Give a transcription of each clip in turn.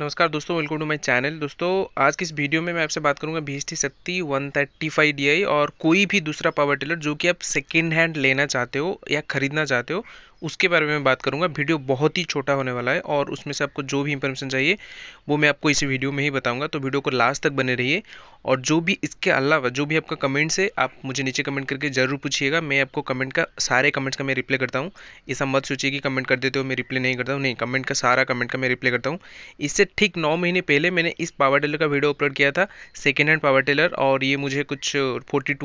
नमस्कार दोस्तों welcome to my channel दोस्तों आज की इस वीडियो में मैं आपसे बात करूंगा S T Satti one thirty five D और कोई भी दूसरा पावर टिलर जो कि आप सेकेंड हैंड लेना चाहते हो या ख़रीदना चाहते हो उसके बारे में बात करूँगा वीडियो बहुत ही छोटा होने वाला है और उसमें से आपको जो भी इंफॉर्मेशन चाहिए वो मैं आपको इसी वीडियो में ही बताऊँगा तो वीडियो को लास्ट तक बने रहिए और जो भी इसके अलावा जो भी आपका कमेंट्स है आप मुझे नीचे कमेंट करके ज़रूर पूछिएगा मैं आपको कमेंट का सारे कमेंट्स का मैं रिप्लाई करता हूँ ऐसा मत सोचिए कि कमेंट कर देते हो मैं रिप्लाई नहीं करता हूँ नहीं कमेंट का सारा कमेंट का मैं रिप्लाई करता हूँ इससे ठीक नौ महीने पहले मैंने इस पावर टेलर का वीडियो अपलोड किया था सेकेंड हैंड पावर टेलर और ये मुझे कुछ फोर्टी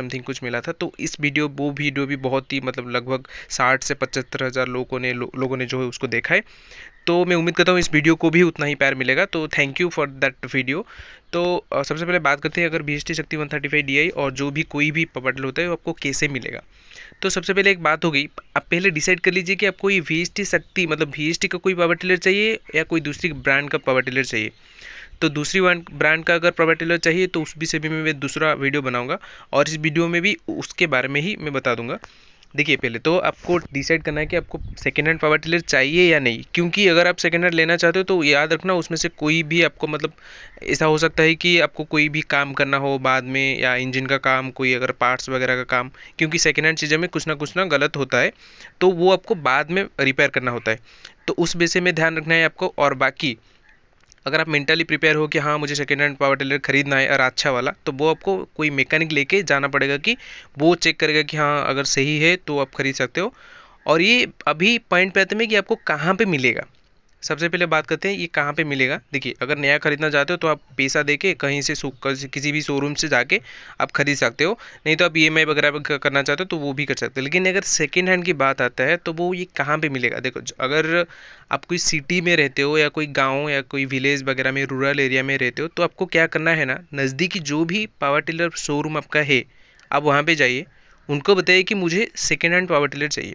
समथिंग कुछ मिला था तो इस वीडियो वो वीडियो भी बहुत ही मतलब लगभग साठ से पचहत्तर हज़ार लोगों ने लो, लोगों ने जो है उसको देखा है तो मैं उम्मीद करता हूँ इस वीडियो को भी उतना ही प्यार मिलेगा तो thank you for that video तो सबसे पहले बात करते हैं अगर B S T Shakti one thirty five D I और जो भी कोई भी पटल होता है वो आपको कैसे मिलेगा तो सबसे पहले एक बात हो गई आप पहले डिसाइड कर लीजिए कि आपको ये वी एस टी शक्ति मतलब वी एस टी का कोई पावर टिलर चाहिए या कोई दूसरी ब्रांड का पावर टिलर चाहिए तो दूसरी ब्रांड का अगर पावर टिलर चाहिए तो उस विषय में मैं दूसरा वीडियो बनाऊँगा और इस वीडियो में भी उसके बारे में ही मैं बता दूँगा देखिए पहले तो आपको डिसाइड करना है कि आपको सेकेंड हैंड पावर टिलर चाहिए या नहीं क्योंकि अगर आप सेकेंड हैंड लेना चाहते हो तो याद रखना उसमें से कोई भी आपको मतलब ऐसा हो सकता है कि आपको कोई भी काम करना हो बाद में या इंजन का काम कोई अगर पार्ट्स वगैरह का काम क्योंकि सेकेंड हैंड चीज़ों में कुछ ना कुछ ना गलत होता है तो वो आपको बाद में रिपेयर करना होता है तो उस विषय में ध्यान रखना है आपको और बाकी अगर आप मेंटली प्रिपेयर हो कि हाँ मुझे सेकेंड हैंड पावर टेलर खरीदना है और अच्छा वाला तो वो आपको कोई मैकेनिक लेके जाना पड़ेगा कि वो चेक करेगा कि हाँ अगर सही है तो आप खरीद सकते हो और ये अभी पॉइंट पे आते हैं कि आपको कहाँ पे मिलेगा सबसे पहले बात करते हैं ये कहाँ पे मिलेगा देखिए अगर नया खरीदना चाहते हो तो आप पैसा दे के कहीं से किसी भी शोरूम से जाके आप खरीद सकते हो नहीं तो आप ई e वगैरह करना चाहते हो तो वो भी कर सकते हो लेकिन अगर सेकेंड हैंड की बात आता है तो वो ये कहाँ पर मिलेगा देखो अगर आप कोई सिटी में रहते हो या कोई गाँव या कोई विलेज वगैरह में रूरल एरिया में रहते हो तो आपको क्या करना है ना नज़दीकी जो भी पावर टिलर शोरूम आपका है आप वहाँ पर जाइए उनको बताइए कि मुझे सेकेंड हैंड पावर टिलर चाहिए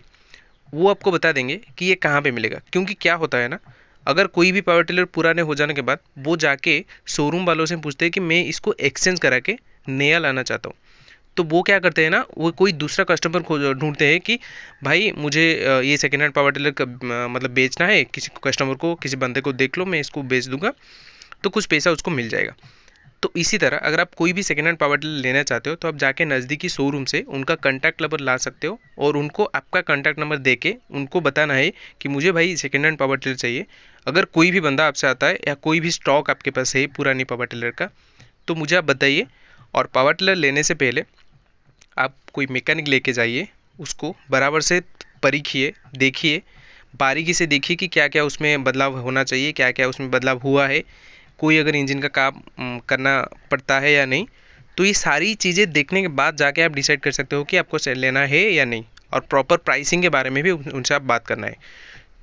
वो आपको बता देंगे कि ये कहाँ पे मिलेगा क्योंकि क्या होता है ना अगर कोई भी पावर टिलर पुराने हो जाने के बाद वो जाके शोरूम वालों से पूछते हैं कि मैं इसको एक्सचेंज करा के नया लाना चाहता हूँ तो वो क्या करते हैं ना वो कोई दूसरा कस्टमर ढूंढते हैं कि भाई मुझे ये सेकेंड हैंड पावर टिलर मतलब बेचना है किसी कस्टमर को किसी बंदे को देख लो मैं इसको बेच दूंगा तो कुछ पैसा उसको मिल जाएगा तो इसी तरह अगर आप कोई भी सेकेंड हैंड पावर टिलर लेना चाहते हो तो आप जाके नज़दीकी शोरूम से उनका कॉन्टैक्ट नंबर ला सकते हो और उनको आपका कॉन्टैक्ट नंबर दे के उनको बताना है कि मुझे भाई सेकेंड हैंड पावर टिलर चाहिए अगर कोई भी बंदा आपसे आता है या कोई भी स्टॉक आपके पास है पुरानी पावर टिलर का तो मुझे आप बताइए और पावर टिलर लेने से पहले आप कोई मैकेनिक लेके जाइए उसको बराबर से परखिए देखिए बारीकी से देखिए कि क्या क्या उसमें बदलाव होना चाहिए क्या क्या उसमें बदलाव हुआ है कोई अगर इंजन का काम करना पड़ता है या नहीं तो ये सारी चीज़ें देखने के बाद जाके आप डिसाइड कर सकते हो कि आपको लेना है या नहीं और प्रॉपर प्राइसिंग के बारे में भी उनसे आप बात करना है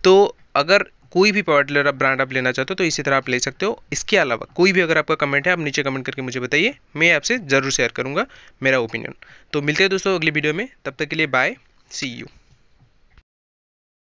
तो अगर कोई भी पावर टिलर आप ब्रांड आप लेना चाहते हो तो इसी तरह आप ले सकते हो इसके अलावा कोई भी अगर आपका कमेंट है आप नीचे कमेंट करके मुझे बताइए मैं आपसे ज़रूर शेयर करूँगा मेरा ओपिनियन तो मिलते हैं दोस्तों अगली वीडियो में तब तक के लिए बाय सी यू